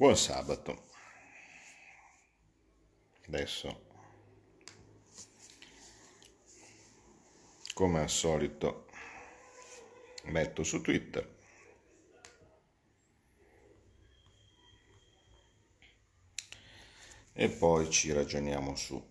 Buon sabato. Adesso, come al solito, metto su Twitter. E poi ci ragioniamo su.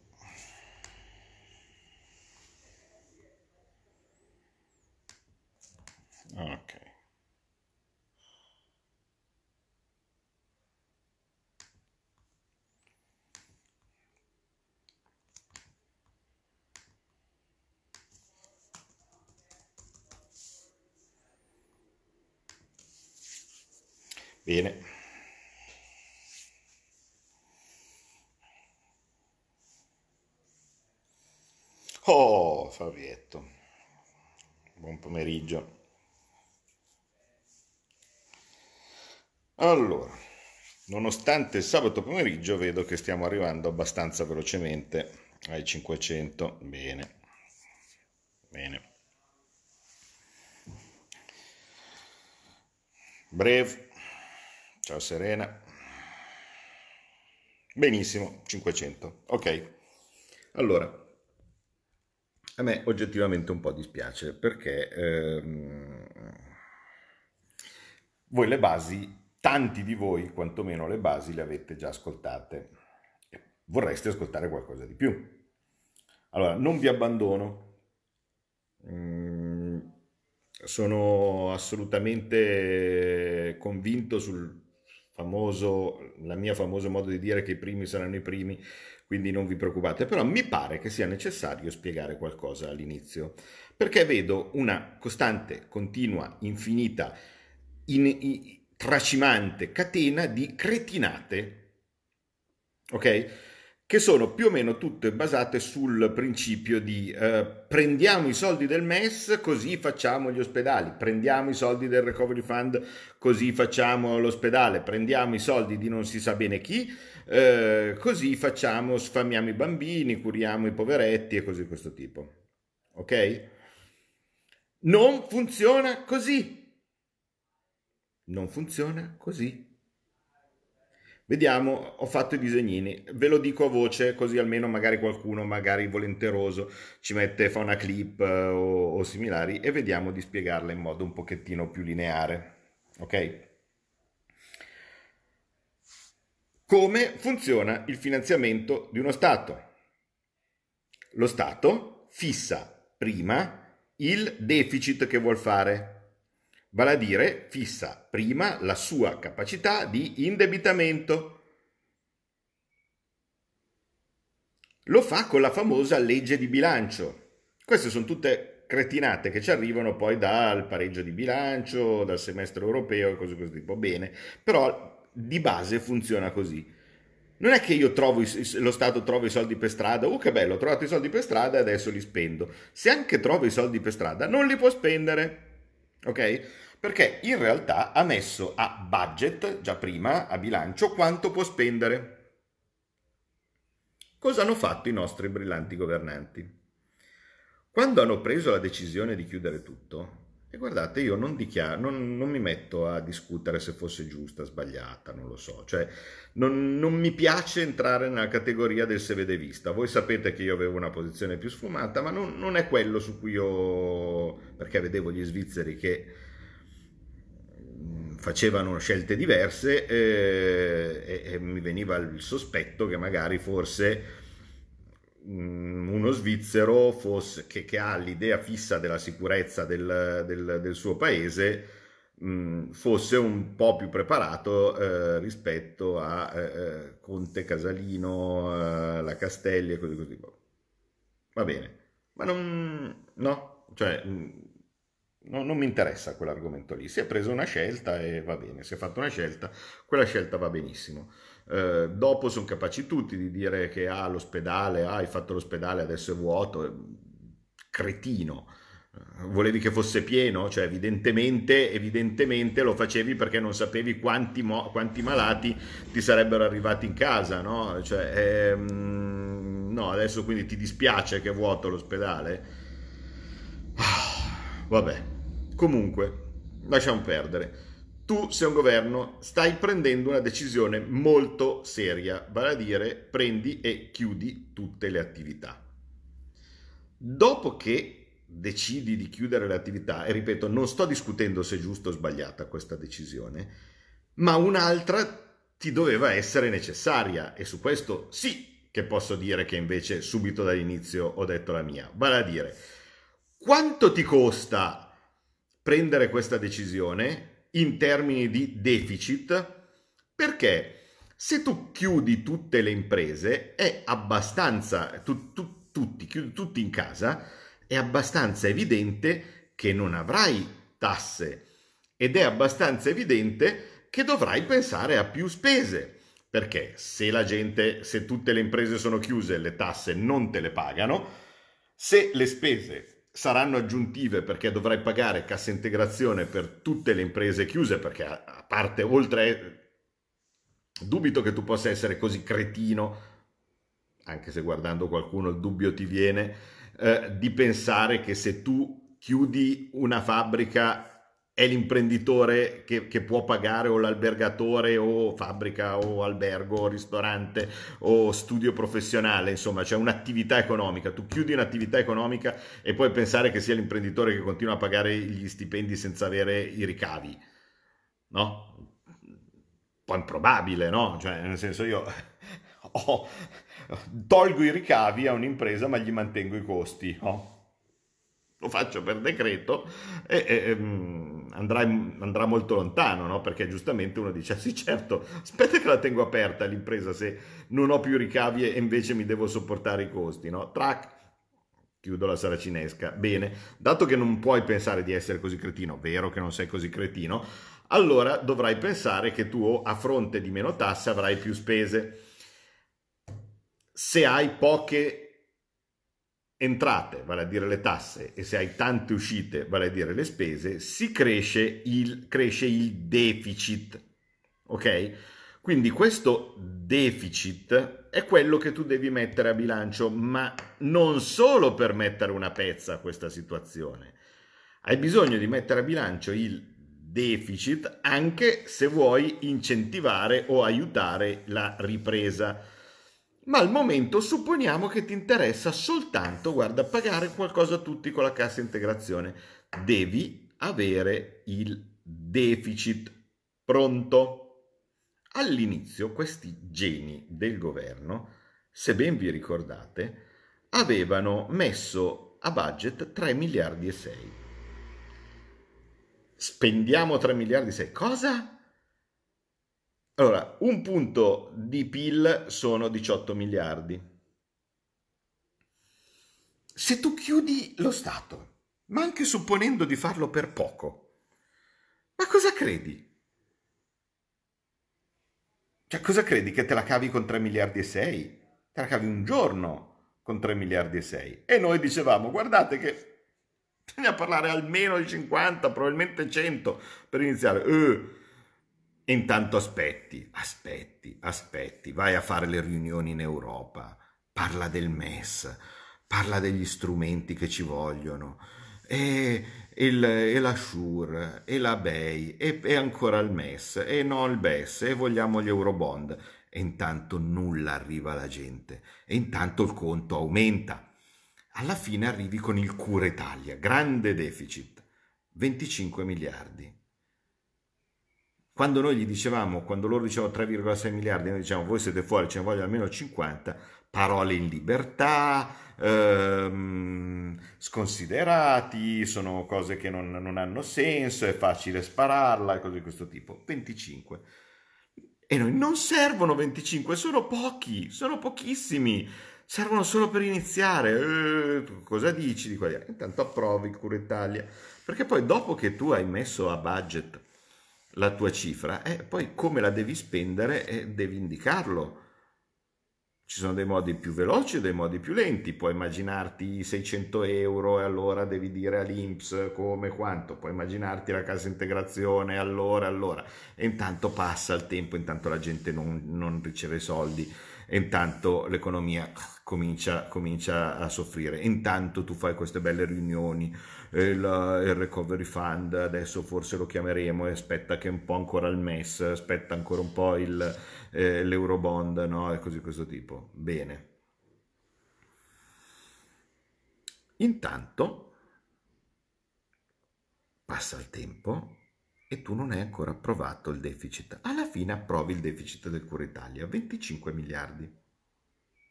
Bene. Oh, Fabietto, buon pomeriggio. Allora, nonostante il sabato pomeriggio vedo che stiamo arrivando abbastanza velocemente ai 500. Bene, bene. Breve Ciao Serena. Benissimo, 500. Ok. Allora, a me oggettivamente un po' dispiace perché ehm, voi le basi, tanti di voi quantomeno le basi le avete già ascoltate. Vorreste ascoltare qualcosa di più. Allora, non vi abbandono. Mm, sono assolutamente convinto sul famoso, la mia famoso modo di dire che i primi saranno i primi, quindi non vi preoccupate, però mi pare che sia necessario spiegare qualcosa all'inizio, perché vedo una costante, continua, infinita, in, in, tracimante catena di cretinate. Ok? che sono più o meno tutte basate sul principio di eh, prendiamo i soldi del MES così facciamo gli ospedali, prendiamo i soldi del Recovery Fund così facciamo l'ospedale, prendiamo i soldi di non si sa bene chi, eh, così facciamo, sfamiamo i bambini, curiamo i poveretti e così questo tipo. Ok? Non funziona così. Non funziona così. Vediamo, ho fatto i disegnini, ve lo dico a voce così almeno magari qualcuno, magari volenteroso, ci mette, fa una clip eh, o, o similari e vediamo di spiegarla in modo un pochettino più lineare. Ok? Come funziona il finanziamento di uno Stato? Lo Stato fissa prima il deficit che vuol fare vale a dire fissa prima la sua capacità di indebitamento. Lo fa con la famosa legge di bilancio. Queste sono tutte cretinate che ci arrivano poi dal pareggio di bilancio, dal semestre europeo e cose di questo tipo. Bene, però di base funziona così. Non è che io trovo, lo Stato trova i soldi per strada, oh che bello, ho trovato i soldi per strada e adesso li spendo. Se anche trovo i soldi per strada, non li può spendere ok? Perché in realtà ha messo a budget, già prima, a bilancio, quanto può spendere. Cosa hanno fatto i nostri brillanti governanti? Quando hanno preso la decisione di chiudere tutto, e guardate, io non, dichiaro, non, non, mi metto a discutere se fosse giusta, sbagliata, non lo so. Cioè, non, non, mi piace entrare nella categoria del se vede vista. Voi sapete che io avevo una posizione più sfumata, ma non, è quello su cui io... perché vedevo gli svizzeri che mm, facevano scelte diverse eh, e, e mi veniva il sospetto che magari forse Mm, uno svizzero fosse, che, che, ha l'idea fissa della sicurezza del, del, del suo paese mh, mm, fosse un po' più preparato eh, rispetto a eh, eh Conte, Casalino, eh, la Castelli e così così. Boh. Va bene, ma non... no, cioè... Mh, mm, no, non mi interessa quell'argomento lì, si è preso una scelta e va bene, si è fatta una scelta, quella scelta va benissimo. Eh, dopo sono capaci tutti di dire che ah, l'ospedale, ah, hai fatto l'ospedale, adesso è vuoto, eh, cretino. Eh, volevi che fosse pieno, cioè evidentemente, evidentemente lo facevi perché non sapevi quanti, mo- quanti malati ti sarebbero arrivati in casa, no? Cioè, ehm, no, adesso quindi ti dispiace che è vuoto l'ospedale? Ah, vabbè, comunque, lasciamo perdere tu sei un governo, stai prendendo una decisione molto seria, vale a dire prendi e chiudi tutte le attività. Dopo che decidi di chiudere le attività, e ripeto, non sto discutendo se è giusto o sbagliata questa decisione, ma un'altra ti doveva essere necessaria e su questo sì che posso dire che invece subito dall'inizio ho detto la mia, vale a dire quanto ti costa prendere questa decisione in termini di deficit perché se tu chiudi tutte le imprese è abbastanza, tu, tu, tutti, chiudi tutti in casa, è abbastanza evidente che non avrai tasse ed è abbastanza evidente che dovrai pensare a più spese perché se la gente, se tutte le imprese sono chiuse, le tasse non te le pagano, se le spese saranno aggiuntive perché dovrai pagare cassa integrazione per tutte le imprese chiuse perché a parte oltre dubito che tu possa essere così cretino anche se guardando qualcuno il dubbio ti viene eh, di pensare che se tu chiudi una fabbrica è l'imprenditore che, che, può pagare o l'albergatore o fabbrica o albergo o ristorante o studio professionale, insomma c'è cioè un'attività economica, tu chiudi un'attività economica e puoi pensare che sia l'imprenditore che continua a pagare gli stipendi senza avere i ricavi, no? Un po' improbabile, no? Cioè nel senso io ho, tolgo i ricavi a un'impresa ma gli mantengo i costi, no? Lo faccio per decreto e, e ehm, andrà, andrà molto lontano, no? perché giustamente uno dice, sì certo, aspetta che la tengo aperta l'impresa se non ho più ricavi e invece mi devo sopportare i costi. No? Track, chiudo la saracinesca, bene, dato che non puoi pensare di essere così cretino, vero che non sei così cretino, allora dovrai pensare che tu a fronte di meno tasse avrai più spese. Se hai poche entrate, vale a dire le tasse, e se hai tante uscite, vale a dire le spese, si cresce il, cresce il deficit. Ok? Quindi questo deficit è quello che tu devi mettere a bilancio, ma non solo per mettere una pezza a questa situazione. Hai bisogno di mettere a bilancio il deficit anche se vuoi incentivare o aiutare la ripresa ma al momento supponiamo che ti interessa soltanto, guarda, pagare qualcosa a tutti con la cassa integrazione. Devi avere il deficit pronto. All'inizio questi geni del governo, se ben vi ricordate, avevano messo a budget 3 miliardi e 6. Spendiamo 3 miliardi e 6. Cosa? Allora, un punto di PIL sono 18 miliardi. Se tu chiudi lo Stato, ma anche supponendo di farlo per poco, ma cosa credi? Cioè, cosa credi che te la cavi con 3 miliardi e 6? Te la cavi un giorno con 3 miliardi e 6. E noi dicevamo, guardate che bisogna parlare almeno di 50, probabilmente 100 per iniziare. Eh, e intanto aspetti, aspetti, aspetti, vai a fare le riunioni in Europa, parla del MES, parla degli strumenti che ci vogliono, e, il, e la SURE, e la BEI, e, e ancora il MES, e no il BES, e vogliamo gli Eurobond. E intanto nulla arriva alla gente, e intanto il conto aumenta. Alla fine arrivi con il cura Italia, grande deficit, 25 miliardi quando noi gli dicevamo, quando loro dicevano 3,6 miliardi, noi dicevamo voi siete fuori, ce ne vogliono almeno 50, parole in libertà, ehm, sconsiderati, sono cose che non, non hanno senso, è facile spararla e cose di questo tipo. 25. E noi non servono 25, sono pochi, sono pochissimi, servono solo per iniziare. Eh, cosa dici di quella? Intanto approvi Cura Italia, perché poi dopo che tu hai messo a budget la tua cifra e eh, poi come la devi spendere eh, devi indicarlo. Ci sono dei modi più veloci e dei modi più lenti, puoi immaginarti 600 euro e allora devi dire all'Inps come, quanto, puoi immaginarti la casa integrazione, e allora, allora. E intanto passa il tempo, intanto la gente non, non riceve soldi e intanto l'economia comincia, comincia a soffrire. Intanto tu fai queste belle riunioni, eh, il, il, recovery fund, adesso forse lo chiameremo, e aspetta che un po' ancora il MES, aspetta ancora un po' il, eh, l'eurobond, no? e così questo tipo. Bene. Intanto passa il tempo e tu non hai ancora approvato il deficit. Alla fine approvi il deficit del Cura Italia, 25 miliardi.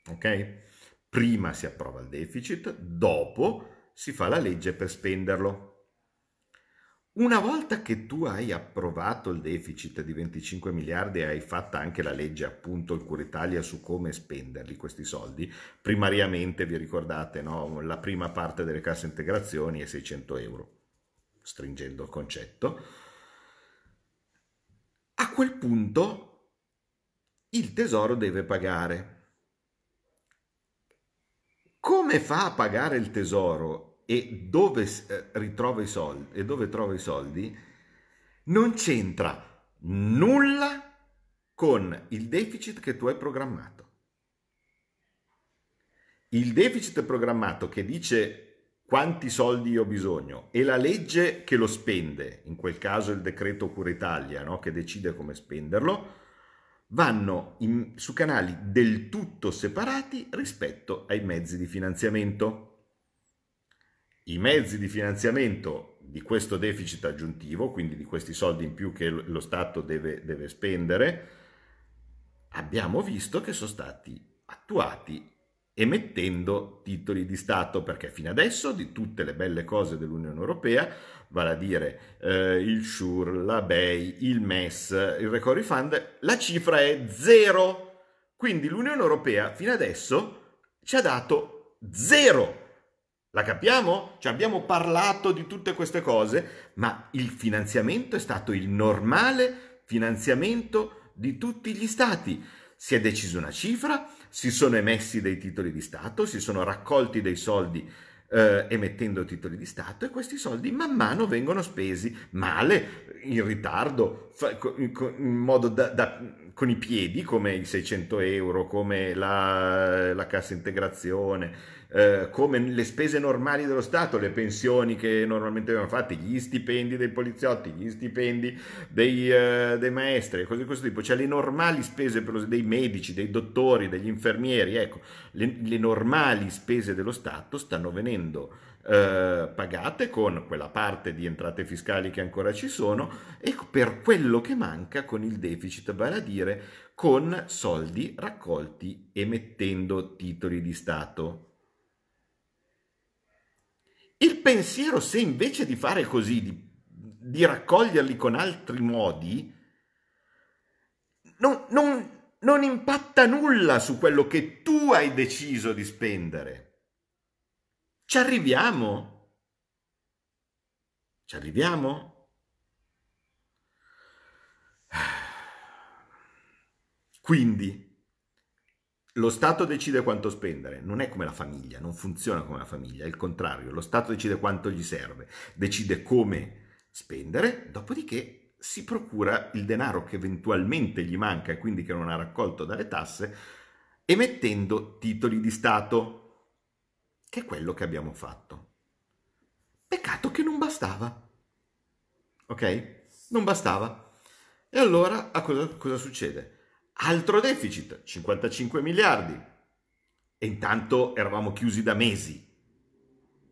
Ok? Prima si approva il deficit, dopo si fa la legge per spenderlo. Una volta che tu hai approvato il deficit di 25 miliardi e hai fatta anche la legge appunto il Cura Italia su come spenderli questi soldi, primariamente vi ricordate no? la prima parte delle casse integrazioni è 600 euro, stringendo il concetto, quel punto il tesoro deve pagare. Come fa a pagare il tesoro e dove eh, ritrova i soldi e dove trova i soldi? Non c'entra nulla con il deficit che tu hai programmato. Il deficit programmato che dice quanti soldi ho bisogno e la legge che lo spende, in quel caso il decreto Cura Italia, no? che decide come spenderlo, vanno in, su canali del tutto separati rispetto ai mezzi di finanziamento. I mezzi di finanziamento di questo deficit aggiuntivo, quindi di questi soldi in più che lo Stato deve, deve spendere, abbiamo visto che sono stati attuati emettendo titoli di Stato, perché fino adesso di tutte le belle cose dell'Unione Europea, vale a dire eh, il SURE, la BEI, il MES, il Recovery Fund, la cifra è zero. Quindi l'Unione Europea fino adesso ci ha dato zero. La capiamo? Cioè abbiamo parlato di tutte queste cose, ma il finanziamento è stato il normale finanziamento di tutti gli stati si è deciso una cifra, si sono emessi dei titoli di Stato, si sono raccolti dei soldi eh, emettendo titoli di Stato e questi soldi man mano vengono spesi male, in ritardo, in modo da, da, con i piedi, come i 600 euro, come la, la cassa integrazione, eh, come le spese normali dello Stato, le pensioni che normalmente vengono fatte, gli stipendi dei poliziotti, gli stipendi dei, eh, dei maestri, cose di questo tipo, cioè le normali spese per lo, dei medici, dei dottori, degli infermieri, ecco, le, le normali spese dello Stato stanno venendo eh, pagate con quella parte di entrate fiscali che ancora ci sono e per quello che manca con il deficit, vale a dire con soldi raccolti emettendo titoli di Stato. Il pensiero, se invece di fare così, di, di raccoglierli con altri modi, non, non, non impatta nulla su quello che tu hai deciso di spendere ci arriviamo? Ci arriviamo? Quindi lo Stato decide quanto spendere, non è come la famiglia, non funziona come la famiglia, è il contrario, lo Stato decide quanto gli serve, decide come spendere, dopodiché si procura il denaro che eventualmente gli manca e quindi che non ha raccolto dalle tasse, emettendo titoli di Stato, che è quello che abbiamo fatto. Peccato che non bastava. Ok? Non bastava. E allora a cosa, cosa succede? Altro deficit, 55 miliardi. E intanto eravamo chiusi da mesi.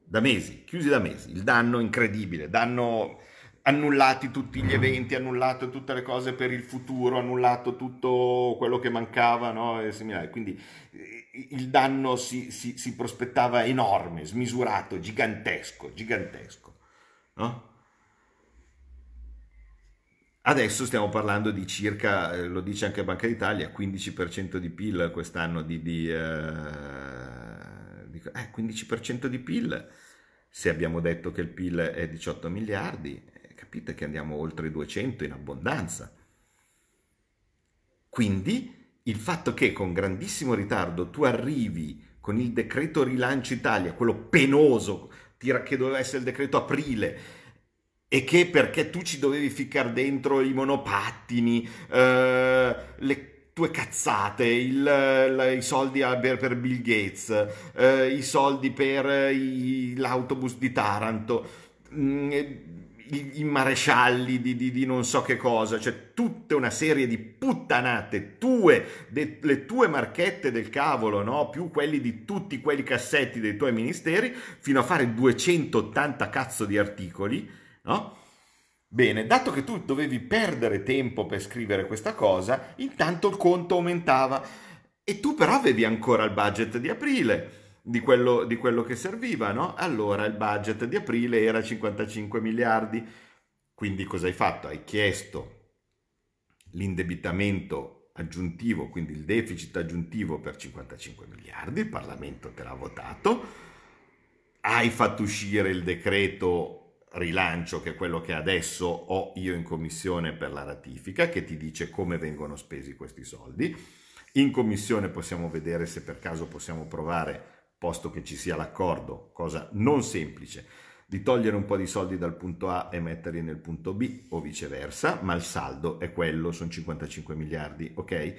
Da mesi, chiusi da mesi. Il danno incredibile, danno annullati tutti gli eventi, annullato tutte le cose per il futuro, annullato tutto quello che mancava no? e similare. Quindi eh, il danno si, si, si prospettava enorme, smisurato, gigantesco, gigantesco. No? Adesso stiamo parlando di circa, eh, lo dice anche Banca d'Italia, 15% di PIL quest'anno di... di, eh, di eh, 15% di PIL, se abbiamo detto che il PIL è 18 miliardi, Capite che andiamo oltre 200 in abbondanza. Quindi il fatto che con grandissimo ritardo tu arrivi con il decreto rilancio Italia, quello penoso, che doveva essere il decreto aprile, e che perché tu ci dovevi ficcare dentro i monopattini, eh, le tue cazzate, il, la, i soldi per, per Bill Gates, eh, i soldi per eh, i, l'autobus di Taranto, mh, mm, i, i marescialli di, di, di, non so che cosa, cioè tutta una serie di puttanate tue, de, le tue marchette del cavolo, no? più quelli di tutti quelli cassetti dei tuoi ministeri, fino a fare 280 cazzo di articoli, no? Bene, dato che tu dovevi perdere tempo per scrivere questa cosa, intanto il conto aumentava e tu però avevi ancora il budget di aprile di quello, di quello che serviva, no? Allora il budget di aprile era 55 miliardi. Quindi cosa hai fatto? Hai chiesto l'indebitamento aggiuntivo, quindi il deficit aggiuntivo per 55 miliardi, il Parlamento te l'ha votato, hai fatto uscire il decreto rilancio, che è quello che adesso ho io in commissione per la ratifica, che ti dice come vengono spesi questi soldi. In commissione possiamo vedere se per caso possiamo provare posto che ci sia l'accordo, cosa non semplice, di togliere un po' di soldi dal punto A e metterli nel punto B o viceversa, ma il saldo è quello, sono 55 miliardi, ok?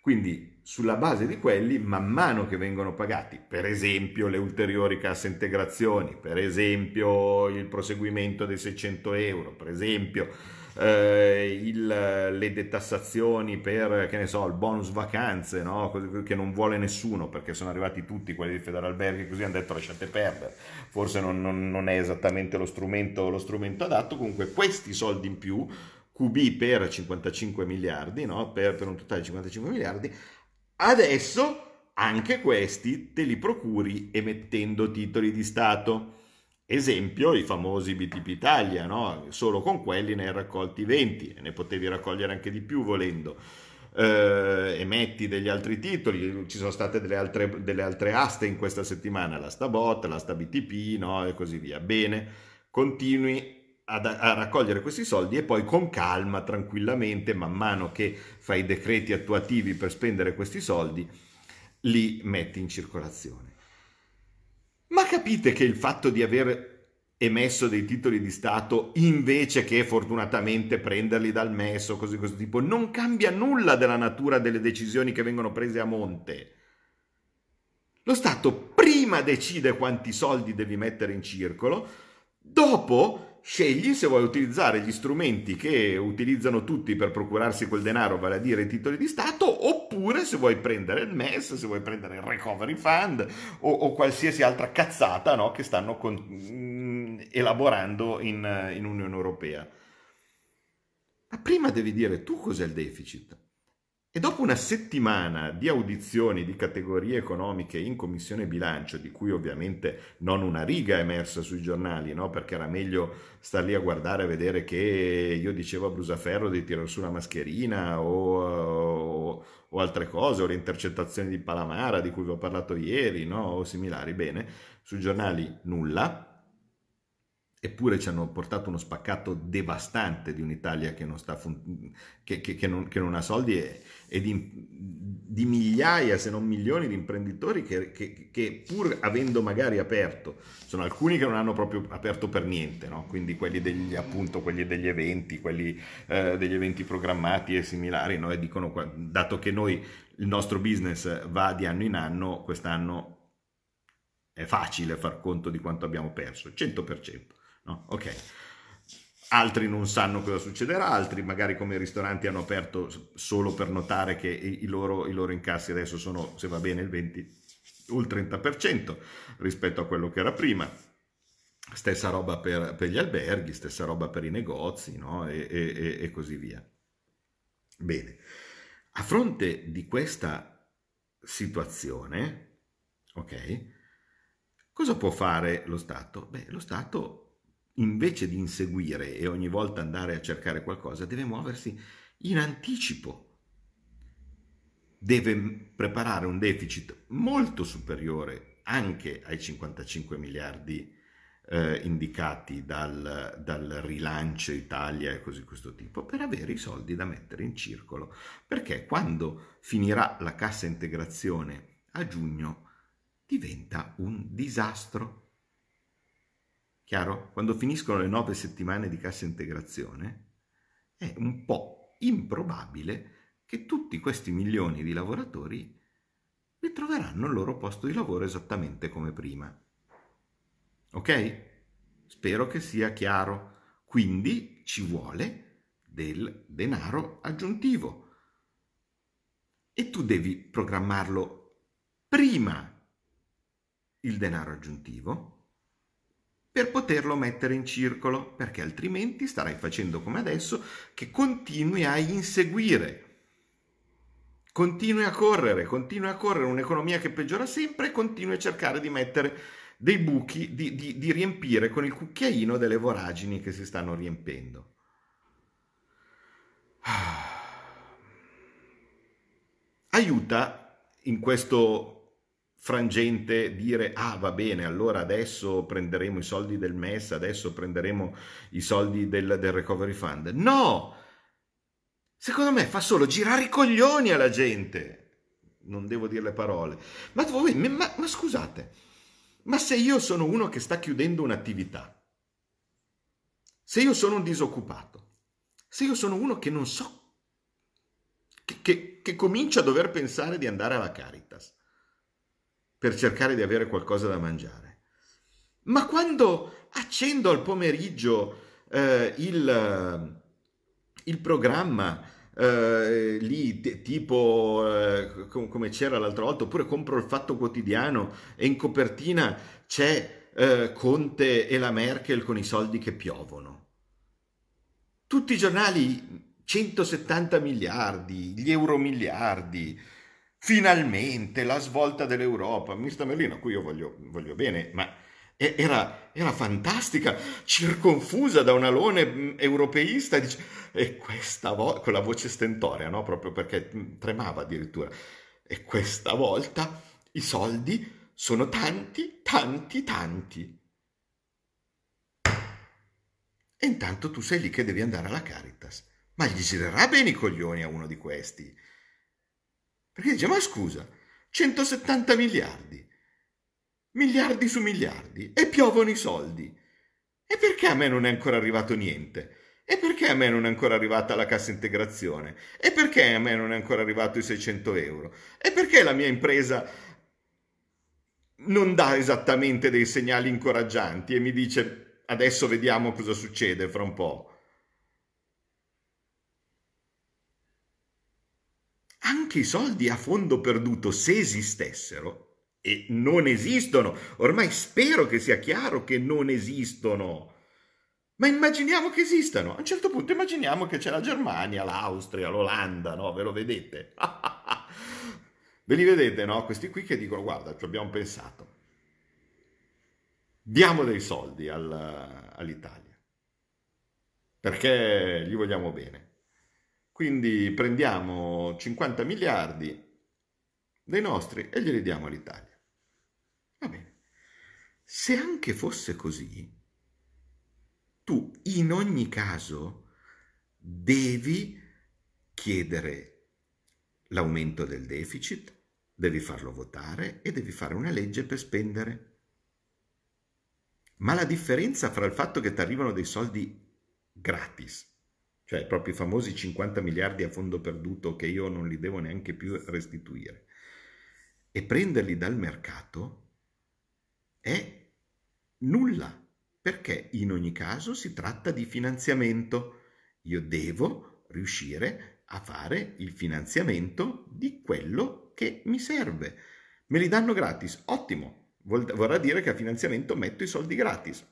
Quindi sulla base di quelli, man mano che vengono pagati, per esempio le ulteriori casse integrazioni, per esempio il proseguimento dei 600 euro, per esempio eh, il, le detassazioni per che ne so, il bonus vacanze no? che non vuole nessuno perché sono arrivati tutti quelli di Federalberghi così hanno detto lasciate perdere forse non, non, non è esattamente lo strumento, lo strumento adatto comunque questi soldi in più QB per 55 miliardi no? per, per un totale di 55 miliardi adesso anche questi te li procuri emettendo titoli di Stato Esempio i famosi BTP Italia, no? solo con quelli ne hai raccolti 20 e ne potevi raccogliere anche di più volendo. Eh, emetti degli altri titoli, ci sono state delle altre, delle altre aste in questa settimana, l'asta bot, l'asta BTP no? e così via. Bene, continui ad, a raccogliere questi soldi e poi con calma, tranquillamente, man mano che fai i decreti attuativi per spendere questi soldi, li metti in circolazione. Ma capite che il fatto di aver emesso dei titoli di Stato invece che fortunatamente prenderli dal MES o cose di questo tipo, non cambia nulla della natura delle decisioni che vengono prese a monte. Lo Stato prima decide quanti soldi devi mettere in circolo, dopo scegli se vuoi utilizzare gli strumenti che utilizzano tutti per procurarsi quel denaro, vale a dire i titoli di Stato, oppure se vuoi prendere il MES, se vuoi prendere il Recovery Fund o, o qualsiasi altra cazzata no, che stanno con, mh, mm, elaborando in, in Unione Europea. Ma prima devi dire tu cos'è il deficit. E dopo una settimana di audizioni di categorie economiche in commissione bilancio, di cui ovviamente non una riga è emersa sui giornali, no? perché era meglio star lì a guardare e vedere che io dicevo a Brusaferro di tirare su una mascherina o, o, o, altre cose, o le intercettazioni di Palamara di cui vi ho parlato ieri, no? o similari. Bene, sui giornali nulla, eppure ci hanno portato uno spaccato devastante di un'Italia che non, fun- che, che, che non, non ha soldi e, e di, di, migliaia, se non milioni di imprenditori che, pur avendo magari aperto, sono alcuni che non hanno proprio aperto per niente, no? quindi quelli degli, appunto, quelli degli eventi, quelli eh, degli eventi programmati e similari, no? e dicono, dato che noi il nostro business va di anno in anno, quest'anno è facile far conto di quanto abbiamo perso, 100%. No? Ok. Altri non sanno cosa succederà, altri magari come i ristoranti hanno aperto solo per notare che i loro, i loro incassi adesso sono, se va bene, il 20 o il 30% rispetto a quello che era prima. Stessa roba per, per gli alberghi, stessa roba per i negozi no? e, e, e così via. Bene, a fronte di questa situazione, ok, cosa può fare lo Stato? Beh, lo Stato invece di inseguire e ogni volta andare a cercare qualcosa, deve muoversi in anticipo. Deve preparare un deficit molto superiore anche ai 55 miliardi eh, indicati dal, dal, rilancio Italia e così questo tipo, per avere i soldi da mettere in circolo. Perché quando finirà la cassa integrazione a giugno diventa un disastro Chiaro? Quando finiscono le nove settimane di cassa integrazione, è un po' improbabile che tutti questi milioni di lavoratori ritroveranno il loro posto di lavoro esattamente come prima. Ok? Spero che sia chiaro. Quindi ci vuole del denaro aggiuntivo. E tu devi programmarlo prima il denaro aggiuntivo per poterlo mettere in circolo, perché altrimenti starai facendo come adesso che continui a inseguire, continui a correre, continui a correre un'economia che peggiora sempre e continui a cercare di mettere dei buchi, di, di, di riempire con il cucchiaino delle voragini che si stanno riempendo. Ah. Aiuta in questo frangente dire ah va bene allora adesso prenderemo i soldi del MES adesso prenderemo i soldi del, del recovery fund no secondo me fa solo girare i coglioni alla gente non devo dire le parole ma, voi, ma, ma scusate ma se io sono uno che sta chiudendo un'attività se io sono un disoccupato se io sono uno che non so che, che, che comincia a dover pensare di andare alla Caritas per cercare di avere qualcosa da mangiare. Ma quando accendo al pomeriggio eh, il, eh, il, programma eh, lì t- tipo eh, com- come c'era l'altra volta, oppure compro il Fatto Quotidiano e in copertina c'è eh, Conte e la Merkel con i soldi che piovono. Tutti i giornali 170 miliardi, gli euro miliardi, finalmente la svolta dell'Europa. Mister Merlino, a cui io voglio, voglio bene, ma era, era, fantastica, circonfusa da un alone mm, europeista. Dice, e questa volta, con la voce stentorea, no? proprio perché mm, tremava addirittura, e questa volta i soldi sono tanti, tanti, tanti. E intanto tu sei lì che devi andare alla Caritas. Ma gli girerà bene i coglioni a uno di questi perché dice, ma scusa, 170 miliardi, miliardi su miliardi, e piovono i soldi. E perché a me non è ancora arrivato niente? E perché a me non è ancora arrivata la cassa integrazione? E perché a me non è ancora arrivato i 600 euro? E perché la mia impresa non dà esattamente dei segnali incoraggianti e mi dice adesso vediamo cosa succede fra un po'? anche i soldi a fondo perduto, se esistessero, e non esistono, ormai spero che sia chiaro che non esistono, ma immaginiamo che esistano. A un certo punto immaginiamo che c'è la Germania, l'Austria, l'Olanda, no? Ve lo vedete? Ve li vedete, no? Questi qui che dicono, guarda, ci abbiamo pensato. Diamo dei soldi al, all'Italia, perché gli vogliamo bene. Quindi prendiamo 50 miliardi dei nostri e glieli diamo all'Italia. Va bene. Se anche fosse così, tu in ogni caso devi chiedere l'aumento del deficit, devi farlo votare e devi fare una legge per spendere. Ma la differenza fra il fatto che ti arrivano dei soldi gratis cioè proprio i famosi 50 miliardi a fondo perduto che io non li devo neanche più restituire, e prenderli dal mercato è nulla, perché in ogni caso si tratta di finanziamento. Io devo riuscire a fare il finanziamento di quello che mi serve. Me li danno gratis, ottimo, vorrà dire che a finanziamento metto i soldi gratis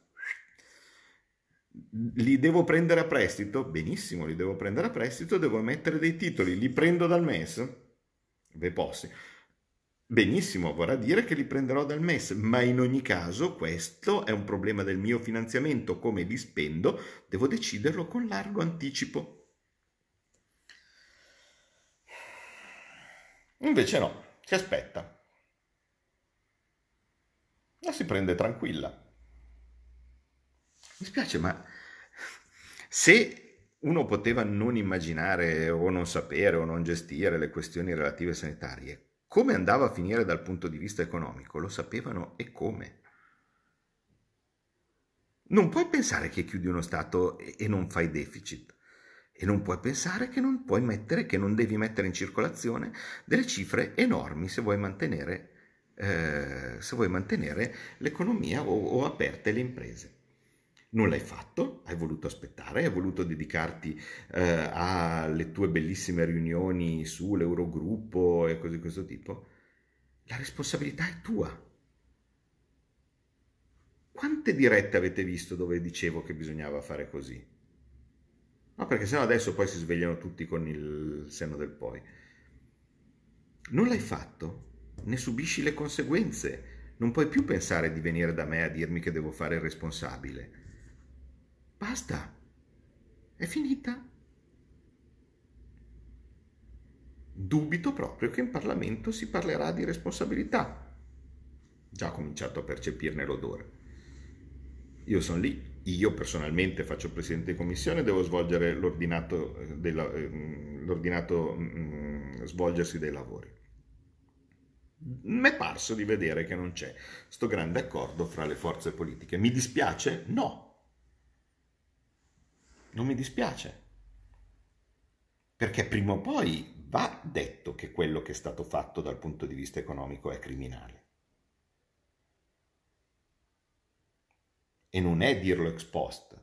li devo prendere a prestito, benissimo, li devo prendere a prestito, devo mettere dei titoli, li prendo dal MES, ve posso. Benissimo, vorrà dire che li prenderò dal MES, ma in ogni caso questo è un problema del mio finanziamento, come li spendo, devo deciderlo con largo anticipo. Invece no, si aspetta. La si prende tranquilla. Mi spiace, ma se uno poteva non immaginare o non sapere o non gestire le questioni relative sanitarie, come andava a finire dal punto di vista economico? Lo sapevano e come? Non puoi pensare che chiudi uno Stato e non fai deficit. E non puoi pensare che non puoi mettere, che non devi mettere in circolazione delle cifre enormi se vuoi mantenere, eh, se vuoi mantenere l'economia o, o aperte le imprese non l'hai fatto, hai voluto aspettare, hai voluto dedicarti eh, alle tue bellissime riunioni sull'Eurogruppo e cose di questo tipo, la responsabilità è tua. Quante dirette avete visto dove dicevo che bisognava fare così? No, perché sennò adesso poi si svegliano tutti con il senno del poi. Non l'hai fatto, ne subisci le conseguenze. Non puoi più pensare di venire da me a dirmi che devo fare il responsabile Basta. È finita. Dubito proprio che in Parlamento si parlerà di responsabilità. Già ho cominciato a percepirne l'odore. Io sono lì, io personalmente faccio il presidente di commissione, devo svolgere l'ordinato, eh, della, eh, mm, l'ordinato mh, mm, svolgersi dei lavori. Mi è parso di vedere che non c'è questo grande accordo fra le forze politiche. Mi dispiace? No, non mi dispiace. Perché prima o poi va detto che quello che è stato fatto dal punto di vista economico è criminale. E non è dirlo ex post.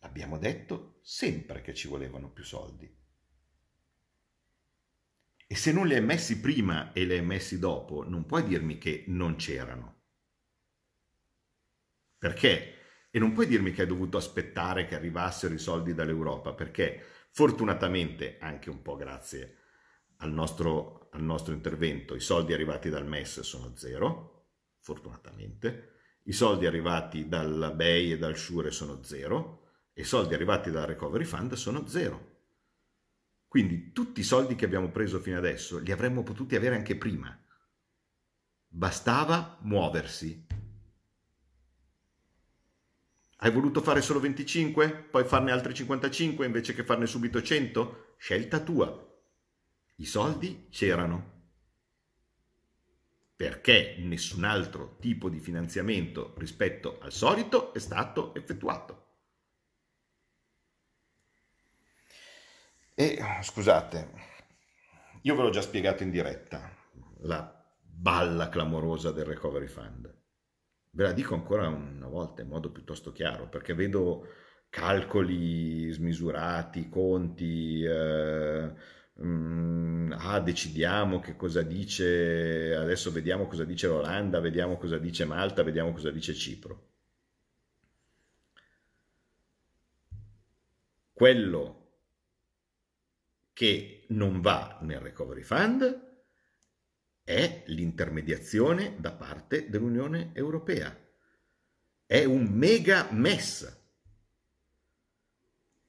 L'abbiamo detto sempre che ci volevano più soldi. E se non li hai messi prima e li hai messi dopo, non puoi dirmi che non c'erano. Perché e non puoi dirmi che hai dovuto aspettare che arrivassero i soldi dall'Europa, perché fortunatamente, anche un po' grazie al nostro, al nostro intervento, i soldi arrivati dal MES sono zero, fortunatamente, i soldi arrivati dalla BEI e dal SURE sono zero, e i soldi arrivati dal Recovery Fund sono zero. Quindi tutti i soldi che abbiamo preso fino adesso li avremmo potuti avere anche prima. Bastava muoversi, hai voluto fare solo 25? Poi farne altri 55 invece che farne subito 100? Scelta tua. I soldi c'erano. Perché nessun altro tipo di finanziamento rispetto al solito è stato effettuato. E scusate, io ve l'ho già spiegato in diretta la balla clamorosa del recovery fund ve la dico ancora una volta in modo piuttosto chiaro, perché vedo calcoli smisurati, conti, eh, mh, mm, ah, decidiamo che cosa dice, adesso vediamo cosa dice l'Olanda, vediamo cosa dice Malta, vediamo cosa dice Cipro. Quello che non va nel recovery fund è l'intermediazione da parte dell'Unione Europea. È un mega mess.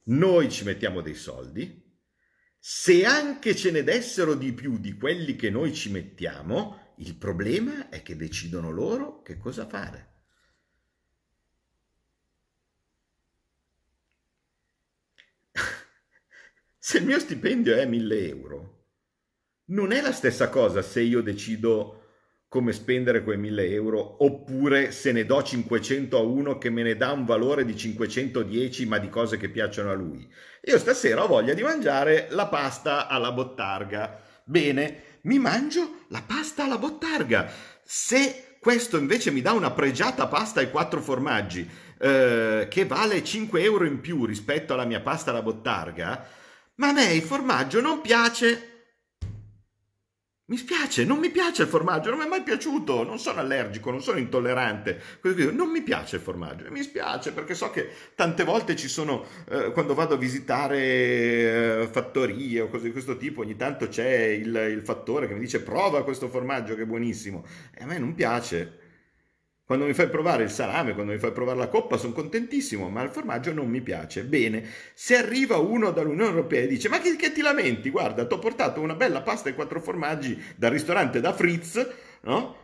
Noi ci mettiamo dei soldi, se anche ce ne dessero di più di quelli che noi ci mettiamo, il problema è che decidono loro che cosa fare. se il mio stipendio è 1000 euro, non è la stessa cosa se io decido come spendere quei 1000 euro oppure se ne do 500 a uno che me ne dà un valore di 510 ma di cose che piacciono a lui. Io stasera ho voglia di mangiare la pasta alla bottarga. Bene, mi mangio la pasta alla bottarga. Se questo invece mi dà una pregiata pasta ai quattro formaggi eh, che vale 5 euro in più rispetto alla mia pasta alla bottarga, ma a me il formaggio non piace mi spiace, non mi piace il formaggio, non mi è mai piaciuto, non sono allergico, non sono intollerante, non mi piace il formaggio, mi spiace perché so che tante volte ci sono, eh, quando vado a visitare eh, fattorie o cose di questo tipo, ogni tanto c'è il, il fattore che mi dice prova questo formaggio che è buonissimo e a me non piace. Quando mi fai provare il salame, quando mi fai provare la coppa, sono contentissimo, ma il formaggio non mi piace. Bene, se arriva uno dall'Unione Europea e dice: Ma che, che ti lamenti? Guarda, ti ho portato una bella pasta e quattro formaggi dal ristorante da Fritz, no?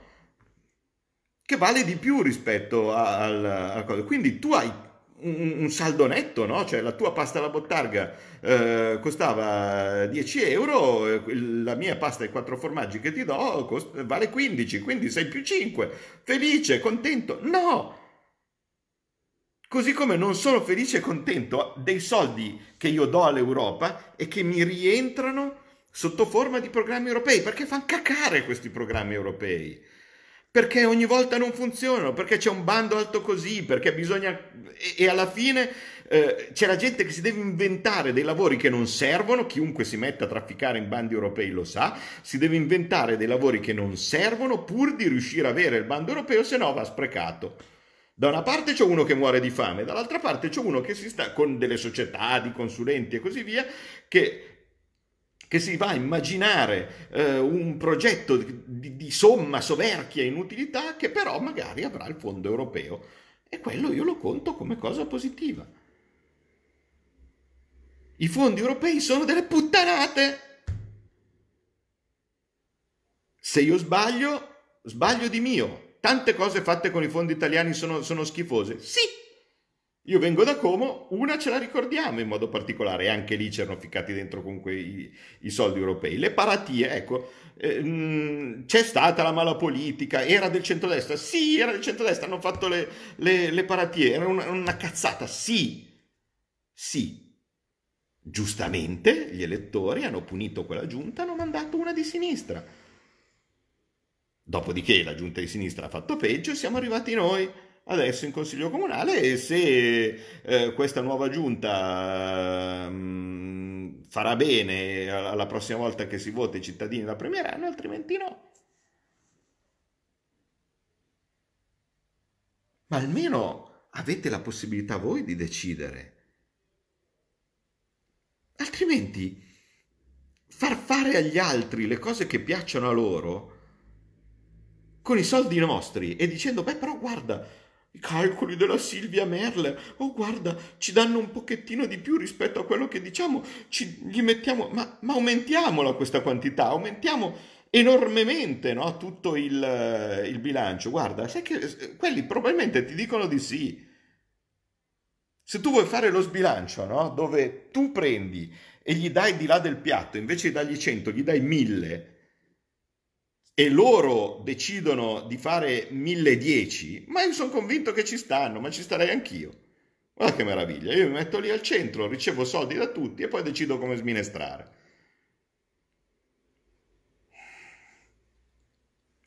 Che vale di più rispetto al, cosa. Quindi tu hai un, un saldo netto, no? Cioè la tua pasta alla bottarga eh, costava 10 euro, eh, la mia pasta e quattro formaggi che ti do cost- vale 15, quindi sei più 5. Felice, contento? No! Così come non sono felice e contento dei soldi che io do all'Europa e che mi rientrano sotto forma di programmi europei, perché fanno cacare questi programmi europei perché ogni volta non funzionano, perché c'è un bando alto così, perché bisogna... E, alla fine eh, c'è la gente che si deve inventare dei lavori che non servono, chiunque si metta a trafficare in bandi europei lo sa, si deve inventare dei lavori che non servono pur di riuscire a avere il bando europeo, se no va sprecato. Da una parte c'è uno che muore di fame, dall'altra parte c'è uno che si sta con delle società di consulenti e così via, che che si va a immaginare eh, un progetto di, di somma soverchia inutilità che però magari avrà il fondo europeo. E quello io lo conto come cosa positiva. I fondi europei sono delle puttanate. Se io sbaglio, sbaglio di mio. Tante cose fatte con i fondi italiani sono, sono schifose. Sì, io vengo da Como, una ce la ricordiamo in modo particolare, anche lì c'erano ficcati dentro comunque i, i soldi europei. Le paratie, ecco, ehm, c'è stata la mala politica, era del centrodestra, sì, era del centrodestra, hanno fatto le, le, le paratie, era una, una cazzata, sì, sì. Giustamente gli elettori hanno punito quella giunta, hanno mandato una di sinistra. Dopodiché la giunta di sinistra ha fatto peggio e siamo arrivati noi adesso in Consiglio Comunale e se eh, questa nuova giunta mh, mm, farà bene alla prossima volta che si vota i cittadini la premieranno, altrimenti no. Ma almeno avete la possibilità voi di decidere. Altrimenti far fare agli altri le cose che piacciono a loro con i soldi nostri e dicendo beh però guarda i calcoli della Silvia Merle. Oh, guarda, ci danno un pochettino di più rispetto a quello che diciamo. Ci, gli mettiamo, ma, ma aumentiamola questa quantità, aumentiamo enormemente no, tutto il, il bilancio. Guarda, sai che quelli probabilmente ti dicono di sì. Se tu vuoi fare lo sbilancio, no, dove tu prendi e gli dai di là del piatto, invece di dargli 100, gli dai 1000, e loro decidono di fare 1010, ma io sono convinto che ci stanno, ma ci starei anch'io. Guarda che meraviglia, io mi metto lì al centro, ricevo soldi da tutti e poi decido come sminestrare.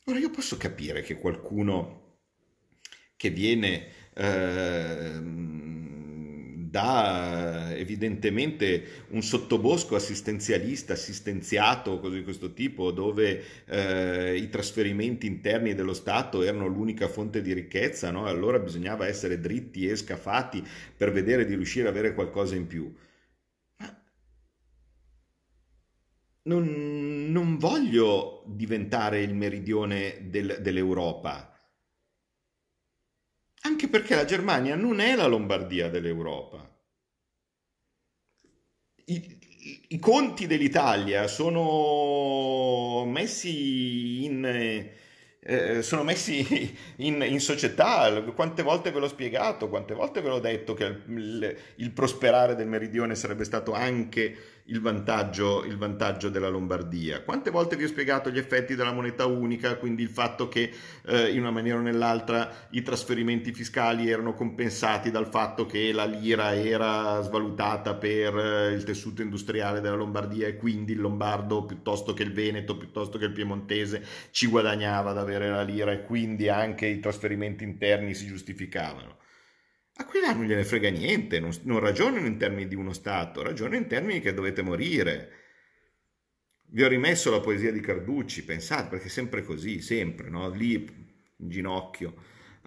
Ora io posso capire che qualcuno che viene eh, da eh, evidentemente un sottobosco assistenzialista, assistenziato, cose di questo tipo, dove eh, i trasferimenti interni dello Stato erano l'unica fonte di ricchezza, no? allora bisognava essere dritti e scafati per vedere di riuscire ad avere qualcosa in più. non, non voglio diventare il meridione del, dell'Europa anche perché la Germania non è la Lombardia dell'Europa. I, i, i conti dell'Italia sono messi in... Eh, sono messi in, in, società. Quante volte ve l'ho spiegato, quante volte ve l'ho detto che il, il prosperare del meridione sarebbe stato anche il vantaggio, il vantaggio, della Lombardia. Quante volte vi ho spiegato gli effetti della moneta unica, quindi il fatto che eh, in una maniera o nell'altra i trasferimenti fiscali erano compensati dal fatto che la lira era svalutata per eh, il tessuto industriale della Lombardia e quindi il lombardo piuttosto che il veneto, piuttosto che il piemontese ci guadagnava ad avere la lira e quindi anche i trasferimenti interni si giustificavano. Aquila non gliene frega niente, non, non ragionano in termini di uno Stato, ragionano in termini che dovete morire. Vi ho rimesso la poesia di Carducci, pensate, perché è sempre così, sempre, no? lì in ginocchio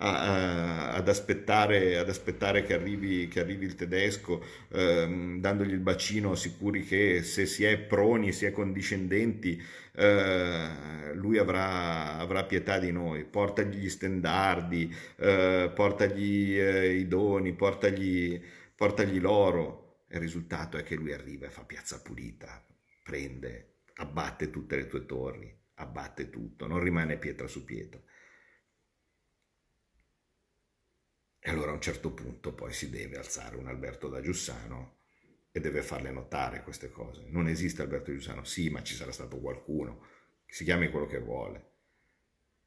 a, a, ad, aspettare, ad, aspettare, che arrivi, che arrivi il tedesco, ehm, dandogli il bacino, sicuri che se si è proni, si è condiscendenti, eh, lui avrà, avrà, pietà di noi. Portagli gli stendardi, eh, portagli eh, i doni, portagli, portagli l'oro. Il risultato è che lui arriva e fa piazza pulita, prende, abbatte tutte le tue torri, abbatte tutto, non rimane pietra su pietra. E allora a un certo punto poi si deve alzare un Alberto da Giussano e deve farle notare queste cose. Non esiste Alberto Giussano, sì, ma ci sarà stato qualcuno, si chiami quello che vuole.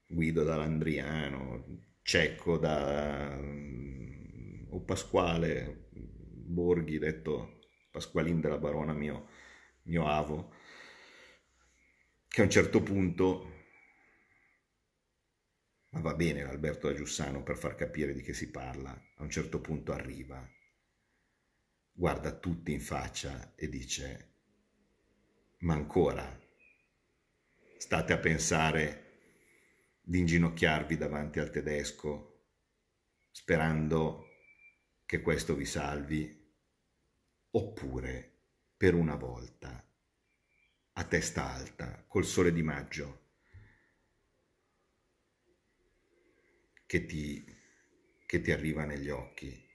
Guido dall'Andriano, Cecco da... Mm, o Pasquale, Borghi, detto Pasqualin della Barona, mio, mio avo, che a un certo punto ma va bene l'Alberto da Giussano per far capire di che si parla. A un certo punto arriva, guarda tutti in faccia e dice, ma ancora state a pensare di inginocchiarvi davanti al tedesco sperando che questo vi salvi, oppure per una volta a testa alta, col sole di maggio, che ti, che ti arriva negli occhi,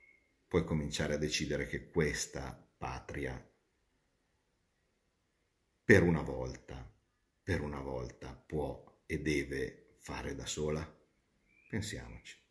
puoi cominciare a decidere che questa patria, per una volta, per una volta può e deve fare da sola? Pensiamoci.